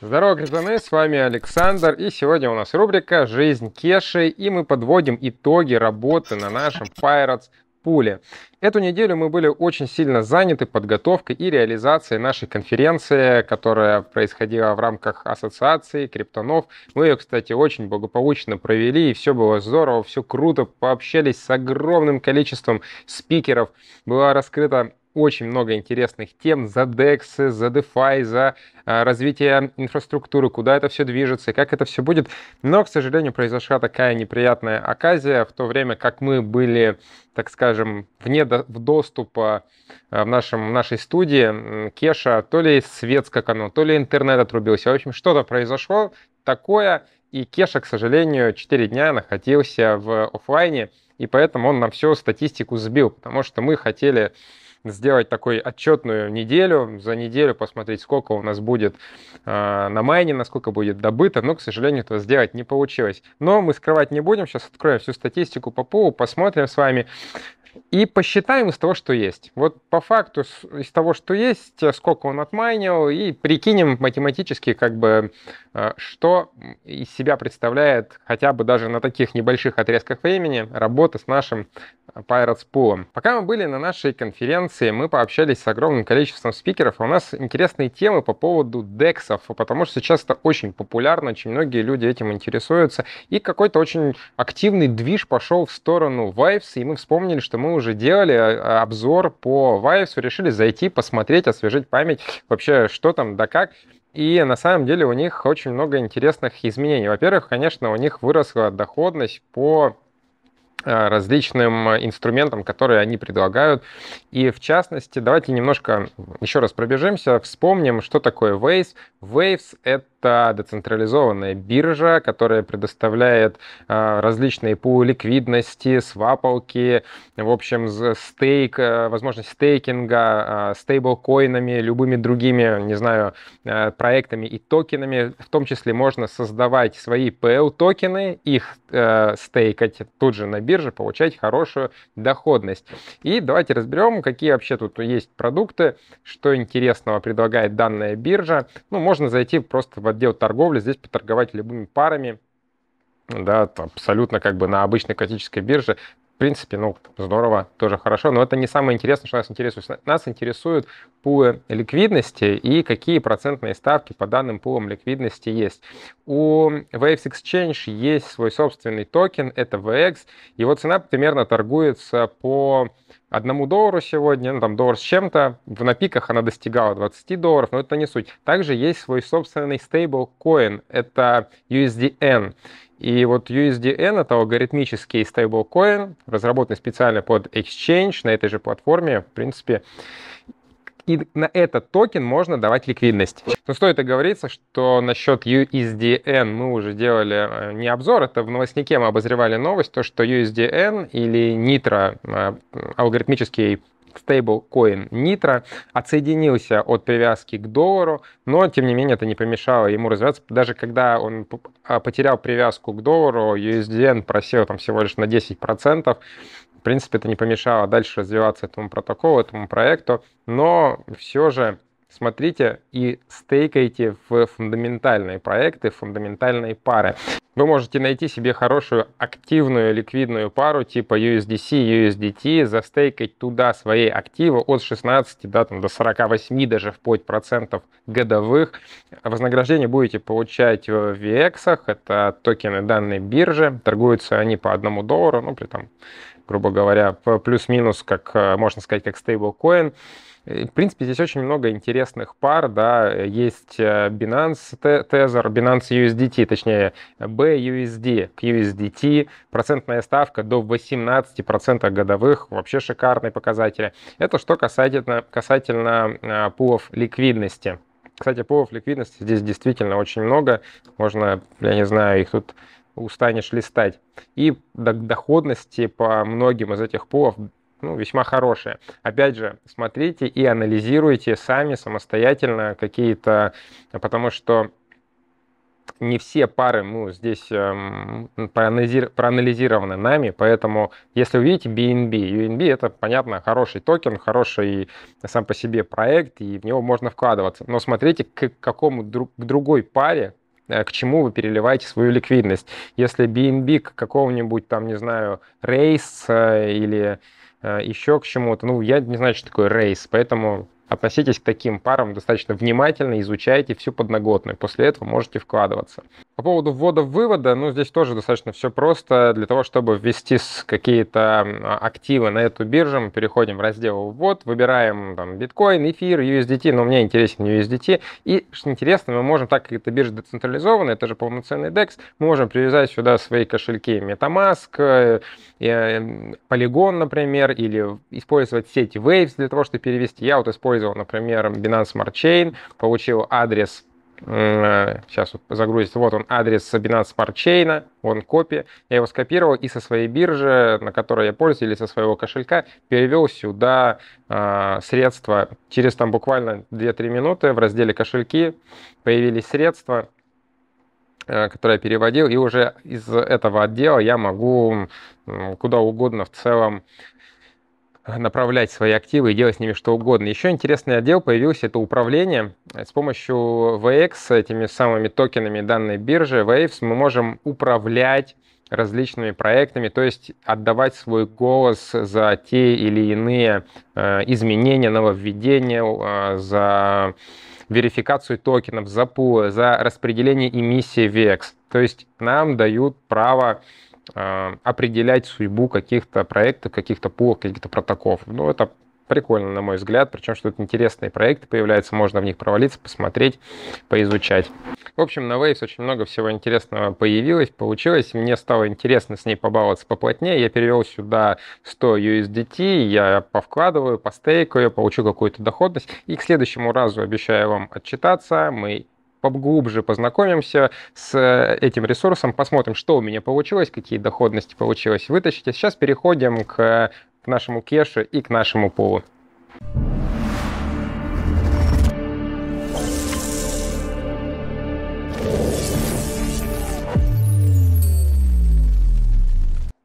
Здорово, гражданы, с вами Александр, и сегодня у нас рубрика «Жизнь Кеши», и мы подводим итоги работы на нашем Pirates Пуле. Эту неделю мы были очень сильно заняты подготовкой и реализацией нашей конференции, которая происходила в рамках ассоциации криптонов. Мы ее, кстати, очень благополучно провели, и все было здорово, все круто, пообщались с огромным количеством спикеров. Была раскрыта очень много интересных тем за DEX, за DeFi, за а, развитие инфраструктуры, куда это все движется и как это все будет. Но, к сожалению, произошла такая неприятная оказия, в то время как мы были, так скажем, вне до, в доступа а, в, нашем, в нашей студии Кеша, то ли свет скаканул, то ли интернет отрубился. В общем, что-то произошло такое, и Кеша, к сожалению, 4 дня находился в офлайне, и поэтому он нам всю статистику сбил, потому что мы хотели сделать такой отчетную неделю, за неделю посмотреть, сколько у нас будет э, на майне, насколько будет добыто, но, к сожалению, этого сделать не получилось. Но мы скрывать не будем, сейчас откроем всю статистику по полу посмотрим с вами. И посчитаем из того, что есть. Вот по факту из того, что есть, э, сколько он отмайнил, и прикинем математически, как бы, э, что из себя представляет хотя бы даже на таких небольших отрезках времени работа с нашим э, Pirates Pool. Пока мы были на нашей конференции, мы пообщались с огромным количеством спикеров, у нас интересные темы по поводу дексов, потому что сейчас это очень популярно, очень многие люди этим интересуются, и какой-то очень активный движ пошел в сторону Vives, и мы вспомнили, что мы мы уже делали а, а, обзор по Вайвсу, решили зайти, посмотреть, освежить память, вообще что там, да как. И на самом деле у них очень много интересных изменений. Во-первых, конечно, у них выросла доходность по а, различным инструментам, которые они предлагают. И в частности, давайте немножко еще раз пробежимся, вспомним, что такое Waves. Waves — это это децентрализованная биржа, которая предоставляет а, различные пулы ликвидности, свапалки, в общем, стейк, э, возможность стейкинга, а, стейблкоинами, любыми другими, не знаю, э, проектами и токенами. В том числе можно создавать свои PL-токены, их э, стейкать тут же на бирже, получать хорошую доходность. И давайте разберем, какие вообще тут есть продукты, что интересного предлагает данная биржа. Ну, можно зайти просто в отдел торговли, здесь поторговать любыми парами, да, абсолютно как бы на обычной классической бирже. В принципе, ну, здорово, тоже хорошо, но это не самое интересное, что нас интересует. Нас интересуют пулы ликвидности и какие процентные ставки по данным пулам ликвидности есть. У Waves Exchange есть свой собственный токен, это VX, его цена примерно торгуется по одному доллару сегодня, ну там доллар с чем-то, на пиках она достигала 20 долларов, но это не суть. Также есть свой собственный стейблкоин, это USDN. И вот USDN — это алгоритмический стейблкоин, разработанный специально под Exchange на этой же платформе, в принципе и на этот токен можно давать ликвидность. Но стоит оговориться, что насчет USDN мы уже делали э, не обзор, это в новостнике мы обозревали новость, то что USDN или Nitro, э, алгоритмический стейблкоин Nitro отсоединился от привязки к доллару, но, тем не менее, это не помешало ему развиваться. Даже когда он э, потерял привязку к доллару, USDN просел там всего лишь на 10%, в принципе, это не помешало дальше развиваться этому протоколу, этому проекту, но все же смотрите и стейкайте в фундаментальные проекты, фундаментальные пары. Вы можете найти себе хорошую активную ликвидную пару типа USDC, USDT, застейкать туда свои активы от 16 да, там, до 48 даже вплоть процентов годовых. Вознаграждение будете получать в VX, это токены данной биржи, торгуются они по одному доллару, ну при там грубо говоря, плюс-минус, как э, можно сказать, как стейблкоин. В принципе, здесь очень много интересных пар, да, есть э, Binance Tether, Binance USDT, точнее, BUSD к USDT, процентная ставка до 18% годовых, вообще шикарные показатели. Это что касательно, касательно э, пулов ликвидности. Кстати, пулов ликвидности здесь действительно очень много, можно, я не знаю, их тут устанешь листать. И доходности по многим из этих пулов ну, весьма хорошие. Опять же, смотрите и анализируйте сами самостоятельно какие-то, потому что не все пары ну, здесь эм, проанализир, проанализированы нами, поэтому если увидите BNB, UNB это, понятно, хороший токен, хороший сам по себе проект, и в него можно вкладываться. Но смотрите к какому к другой паре, Э, к чему вы переливаете свою ликвидность. Если BNB к какому-нибудь, там, не знаю, рейс э, или э, еще к чему-то, ну, я не знаю, что такое рейс, поэтому относитесь к таким парам достаточно внимательно, изучайте всю подноготную. После этого можете вкладываться. По поводу ввода-вывода, ну, здесь тоже достаточно все просто. Для того, чтобы ввести какие-то а, активы на эту биржу, мы переходим в раздел «Ввод», выбираем там биткоин, эфир, USDT, но мне интересен USDT. И, что интересно, мы можем, так как эта биржа децентрализованная, это же полноценный DEX, мы можем привязать сюда свои кошельки MetaMask, э, э, Polygon, например, или использовать сеть Waves для того, чтобы перевести. Я вот использовал, например, Binance Smart Chain, получил адрес сейчас э, вот загрузится, вот он адрес Binance Smart Chain, он копия, я его скопировал и со своей биржи, на которой я пользуюсь, или со своего кошелька, перевел сюда э, средства. Через там буквально 2-3 минуты в разделе кошельки появились средства, э, которые я переводил, и уже из этого отдела я могу куда угодно в целом направлять свои активы и делать с ними что угодно. Еще интересный отдел появился, это управление. С помощью VX, этими самыми токенами данной биржи, Waves, мы можем управлять различными проектами, то есть отдавать свой голос за те или иные э, изменения, нововведения, э, за верификацию токенов, за пулы, за распределение эмиссии VX. То есть нам дают право Э, определять судьбу каких-то проектов, каких-то пулов, каких-то протоков. Ну, это прикольно, на мой взгляд, причем, что это интересные проекты появляются, можно в них провалиться, посмотреть, поизучать. В общем, на Waves очень много всего интересного появилось, получилось. Мне стало интересно с ней побаловаться поплотнее. Я перевел сюда 100 USDT, я повкладываю, постейкаю, получу какую-то доходность. И к следующему разу обещаю вам отчитаться. Мы поглубже познакомимся с э, этим ресурсом, посмотрим, что у меня получилось, какие доходности получилось вытащить. А сейчас переходим к, э, к нашему кэшу и к нашему полу.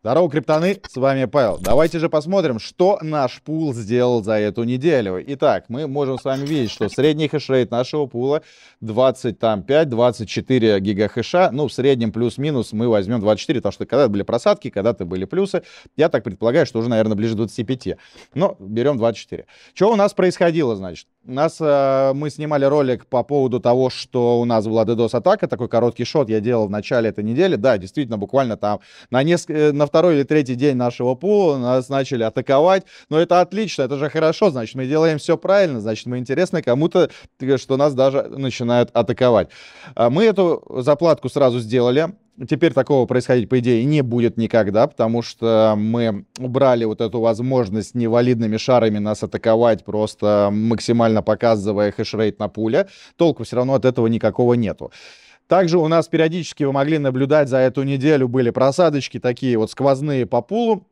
Здорово, криптоны, с вами Павел. Давайте же посмотрим, что наш пул сделал за эту неделю. Итак, мы можем с вами видеть, что средний хешрейт нашего пула 25-24 гигахэша. Ну, в среднем плюс-минус мы возьмем 24, потому что когда были просадки, когда-то были плюсы. Я так предполагаю, что уже, наверное, ближе 25. Но берем 24. Что у нас происходило, значит? У нас э, мы снимали ролик по поводу того, что у нас была DDoS-атака. Такой короткий шот я делал в начале этой недели. Да, действительно, буквально там на несколько... Э, на второй или третий день нашего пула нас начали атаковать. Но это отлично, это же хорошо, значит, мы делаем все правильно, значит, мы интересны кому-то, э, что нас даже начинают атаковать. А мы эту заплатку сразу сделали. Теперь такого происходить, по идее, не будет никогда, потому что мы убрали вот эту возможность невалидными шарами нас атаковать, просто максимально показывая хешрейт на пуле. Толку все равно от этого никакого нету. Также у нас периодически вы могли наблюдать за эту неделю были просадочки такие вот сквозные по пулу.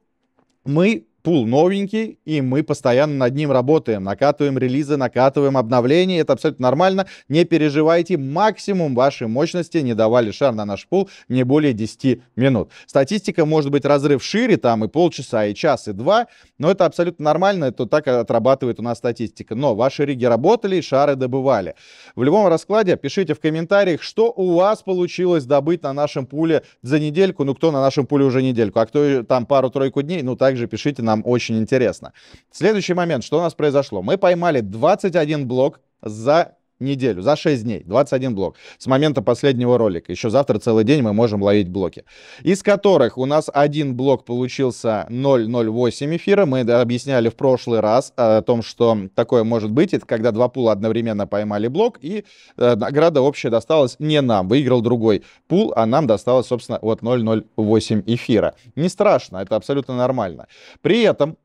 Мы пул новенький, и мы постоянно над ним работаем. Накатываем релизы, накатываем обновления, это абсолютно нормально. Не переживайте, максимум вашей мощности не давали шар на наш пул не более 10 минут. Статистика может быть разрыв шире, там и полчаса, и час, и два, но это абсолютно нормально, это так отрабатывает у нас статистика. Но ваши риги работали, шары добывали. В любом раскладе пишите в комментариях, что у вас получилось добыть на нашем пуле за недельку, ну кто на нашем пуле уже недельку, а кто там пару-тройку дней, ну также пишите на нам очень интересно. Следующий момент, что у нас произошло? Мы поймали 21 блок за неделю, за 6 дней, 21 блок. С момента последнего ролика. Еще завтра целый день мы можем ловить блоки. Из которых у нас один блок получился 0,08 эфира. Мы объясняли в прошлый раз э, о том, что такое может быть. Это когда два пула одновременно поймали блок, и э, награда общая досталась не нам. Выиграл другой пул, а нам досталось, собственно, вот 0,08 эфира. Не страшно, это абсолютно нормально. При этом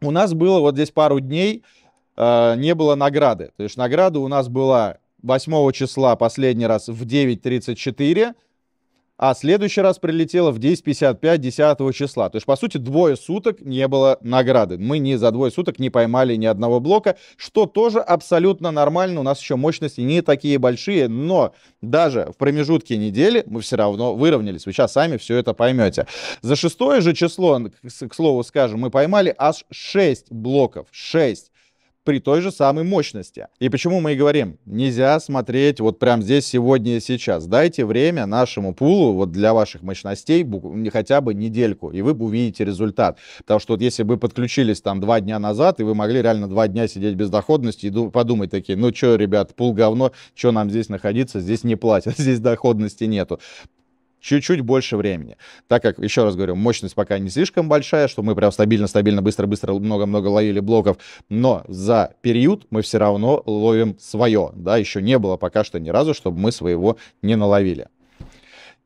у нас было вот здесь пару дней, Э, не было награды. То есть награда у нас была 8 числа последний раз в 9.34, а следующий раз прилетела в 10.55 10 числа. То есть, по сути, двое суток не было награды. Мы ни за двое суток не поймали ни одного блока, что тоже абсолютно нормально. У нас еще мощности не такие большие, но даже в промежутке недели мы все равно выровнялись. Вы сейчас сами все это поймете. За шестое же число, к слову скажем, мы поймали аж 6 блоков. 6 при той же самой мощности. И почему мы и говорим, нельзя смотреть вот прям здесь, сегодня и сейчас. Дайте время нашему пулу вот для ваших мощностей не хотя бы недельку, и вы увидите результат. Потому что вот если бы подключились там два дня назад, и вы могли реально два дня сидеть без доходности и подумать такие, ну что, ребят, пул говно, что нам здесь находиться, здесь не платят, здесь доходности нету чуть-чуть больше времени. Так как, еще раз говорю, мощность пока не слишком большая, что мы прям стабильно-стабильно, быстро-быстро много-много ловили блоков, но за период мы все равно ловим свое, да, еще не было пока что ни разу, чтобы мы своего не наловили.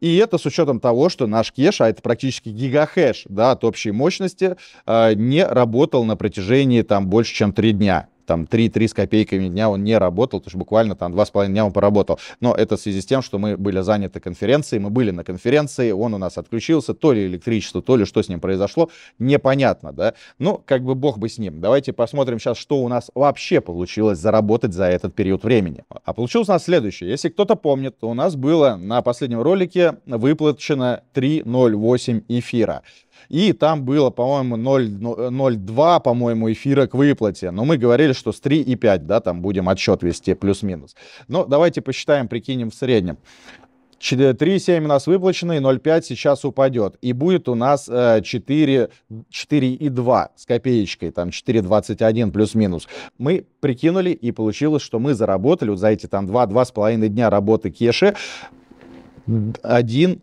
И это с учетом того, что наш кеш, а это практически гигахэш да, от общей мощности, э, не работал на протяжении там больше, чем 3 дня там 3-3 с копейками дня он не работал, потому что буквально там 2,5 дня он поработал. Но это в связи с тем, что мы были заняты конференцией, мы были на конференции, он у нас отключился, то ли электричество, то ли что с ним произошло, непонятно, да. Ну, как бы бог бы с ним. Давайте посмотрим сейчас, что у нас вообще получилось заработать за этот период времени. А получилось у нас следующее. Если кто-то помнит, то у нас было на последнем ролике выплачено 3.08 эфира. И там было, по-моему, 0,2, ну, э, по-моему, эфира к выплате. Но мы говорили, что с 3,5, да, там будем отчет вести плюс-минус. Но давайте посчитаем, прикинем в среднем. 3,7 э, у нас выплачено, и 0,5 сейчас упадет. И будет у нас 4,2 э, с копеечкой, там 4,21 плюс-минус. Мы прикинули, и получилось, что мы заработали вот за эти там 2-2,5 дня работы Кеши 1,12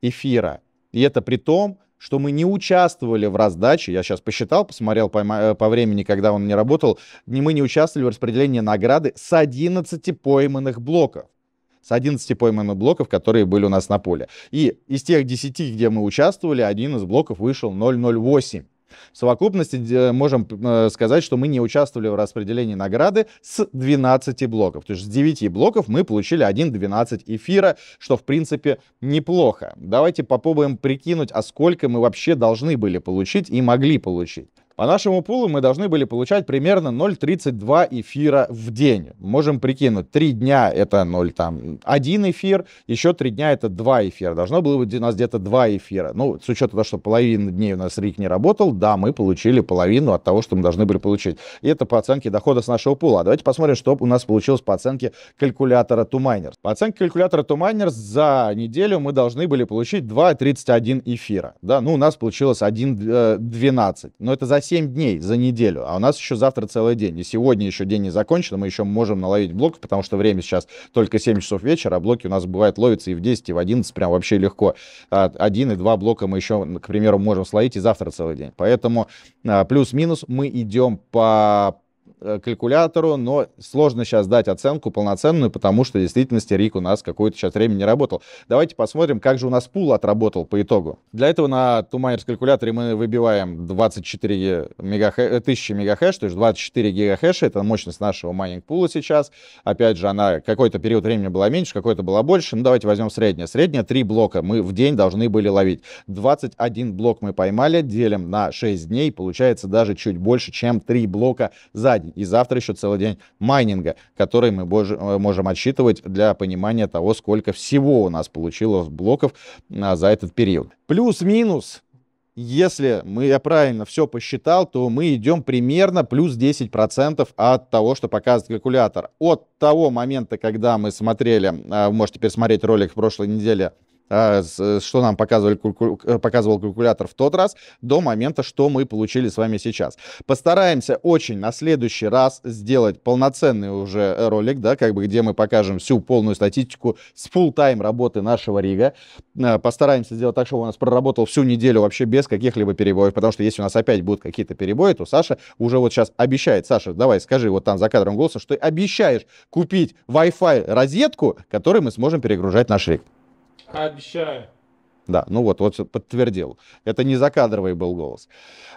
эфира. И это при том, что мы не участвовали в раздаче, я сейчас посчитал, посмотрел по, по времени, когда он не работал, мы не участвовали в распределении награды с 11 пойманных блоков с 11 пойманных блоков, которые были у нас на поле. И из тех 10, где мы участвовали, один из блоков вышел 008. В совокупности можем э, сказать, что мы не участвовали в распределении награды с 12 блоков. То есть с 9 блоков мы получили 1.12 эфира, что в принципе неплохо. Давайте попробуем прикинуть, а сколько мы вообще должны были получить и могли получить. По нашему пулу мы должны были получать примерно 0,32 эфира в день. Можем прикинуть, 3 дня это 0, там, 1 эфир, еще 3 дня это 2 эфира. Должно было быть у нас где-то 2 эфира. Ну, с учетом того, что половина дней у нас РИК не работал, да, мы получили половину от того, что мы должны были получить. И это по оценке дохода с нашего пула. А давайте посмотрим, что у нас получилось по оценке калькулятора ToMiners. По оценке калькулятора ToMiners за неделю мы должны были получить 2,31 эфира. Да, ну, у нас получилось 1,12. Э, Но это за 7 дней за неделю, а у нас еще завтра целый день. И сегодня еще день не закончен, мы еще можем наловить блок, потому что время сейчас только 7 часов вечера, а блоки у нас бывает ловятся и в 10, и в 11 прям вообще легко. А один и два блока мы еще, к примеру, можем словить и завтра целый день. Поэтому а, плюс-минус мы идем по Э, калькулятору, но сложно сейчас дать оценку полноценную, потому что в действительности РИК у нас какое-то сейчас время не работал. Давайте посмотрим, как же у нас пул отработал по итогу. Для этого на Тумайерс калькуляторе мы выбиваем 24 мегахэш, 1000 мегахэш, то есть 24 гигахэша, это мощность нашего майнинг пула сейчас. Опять же, она какой-то период времени была меньше, какой-то была больше, ну давайте возьмем среднее. Среднее 3 блока мы в день должны были ловить. 21 блок мы поймали, делим на 6 дней, получается даже чуть больше, чем 3 блока за день и завтра еще целый день майнинга, который мы э, можем отсчитывать для понимания того, сколько всего у нас получилось блоков а, за этот период. Плюс-минус если мы, я правильно все посчитал, то мы идем примерно плюс 10% от того, что показывает калькулятор. От того момента, когда мы смотрели, а, вы можете пересмотреть ролик в прошлой неделе а, что нам показывали, э, показывал калькулятор в тот раз, до момента, что мы получили с вами сейчас. Постараемся очень на следующий раз сделать полноценный уже ролик, да, как бы где мы покажем всю полную статистику с full-time работы нашего Рига. Э, постараемся сделать так, чтобы у нас проработал всю неделю вообще без каких-либо перебоев, потому что если у нас опять будут какие-то перебои, то Саша уже вот сейчас обещает. Саша, давай скажи вот там за кадром голоса, что ты обещаешь купить Wi-Fi розетку, которой мы сможем перегружать наш Риг. Hadi şey Да, ну вот, вот подтвердил. Это не закадровый был голос.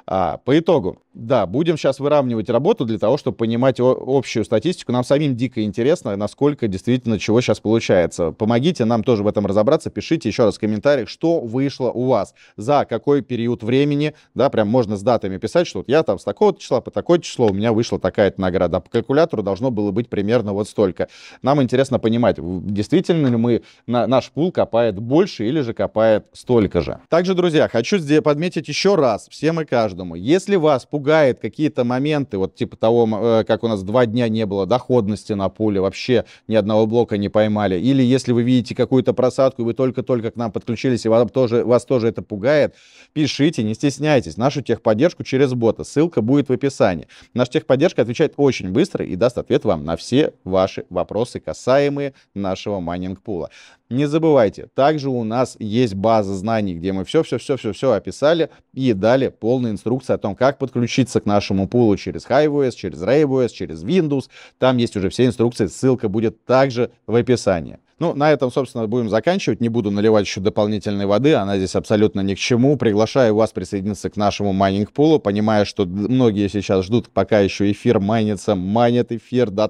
А, по итогу, да, будем сейчас выравнивать работу для того, чтобы понимать о- общую статистику. Нам самим дико интересно, насколько действительно чего сейчас получается. Помогите нам тоже в этом разобраться. Пишите еще раз в комментариях, что вышло у вас, за какой период времени, да, прям можно с датами писать, что вот я там с такого числа по такое число у меня вышла такая-то награда. А по калькулятору должно было быть примерно вот столько. Нам интересно понимать, действительно ли мы, на, наш пул копает больше или же копает составляет столько же. Также, друзья, хочу подметить еще раз всем и каждому. Если вас пугает какие-то моменты, вот типа того, э, как у нас два дня не было доходности на пуле, вообще ни одного блока не поймали, или если вы видите какую-то просадку, и вы только-только к нам подключились, и вам тоже, вас тоже это пугает, пишите, не стесняйтесь. Нашу техподдержку через бота. Ссылка будет в описании. Наша техподдержка отвечает очень быстро и даст ответ вам на все ваши вопросы, касаемые нашего майнинг-пула. Не забывайте, также у нас есть база база знаний, где мы все-все-все-все-все описали и дали полные инструкции о том, как подключиться к нашему пулу через HiveOS, через RayOS, через Windows. Там есть уже все инструкции, ссылка будет также в описании. Ну, на этом, собственно, будем заканчивать. Не буду наливать еще дополнительной воды, она здесь абсолютно ни к чему. Приглашаю вас присоединиться к нашему майнинг-пулу, понимая, что многие сейчас ждут, пока еще эфир майнится, майнит эфир до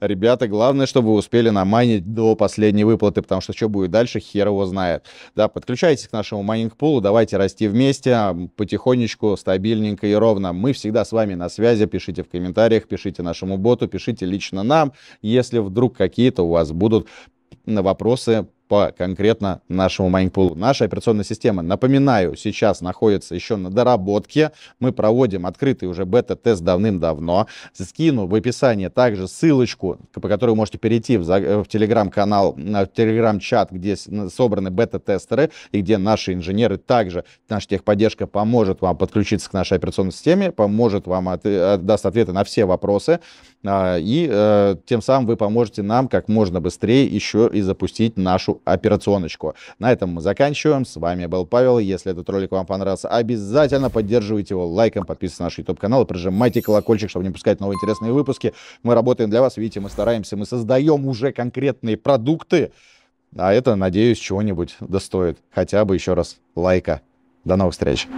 Ребята, главное, чтобы вы успели намайнить до последней выплаты, потому что что будет дальше, хер его знает. Да, подключайтесь к нашему майнинг-пулу, давайте расти вместе, потихонечку, стабильненько и ровно. Мы всегда с вами на связи, пишите в комментариях, пишите нашему боту, пишите лично нам, если вдруг какие-то у вас будут на вопросы по конкретно нашему майнпулу. Наша операционная система, напоминаю, сейчас находится еще на доработке. Мы проводим открытый уже бета-тест давным-давно. Скину в описании также ссылочку, по которой вы можете перейти в, э, в телеграм-канал, в телеграм-чат, где собраны бета-тестеры и где наши инженеры также, наша техподдержка поможет вам подключиться к нашей операционной системе, поможет вам, от, э, даст ответы на все вопросы. А, и э, тем самым вы поможете нам как можно быстрее еще и запустить нашу операционочку. На этом мы заканчиваем. С вами был Павел. Если этот ролик вам понравился, обязательно поддерживайте его лайком, подписывайтесь на наш YouTube-канал и прожимайте колокольчик, чтобы не пускать новые интересные выпуски. Мы работаем для вас, видите, мы стараемся, мы создаем уже конкретные продукты. А это, надеюсь, чего-нибудь достоит. Хотя бы еще раз лайка. До новых встреч.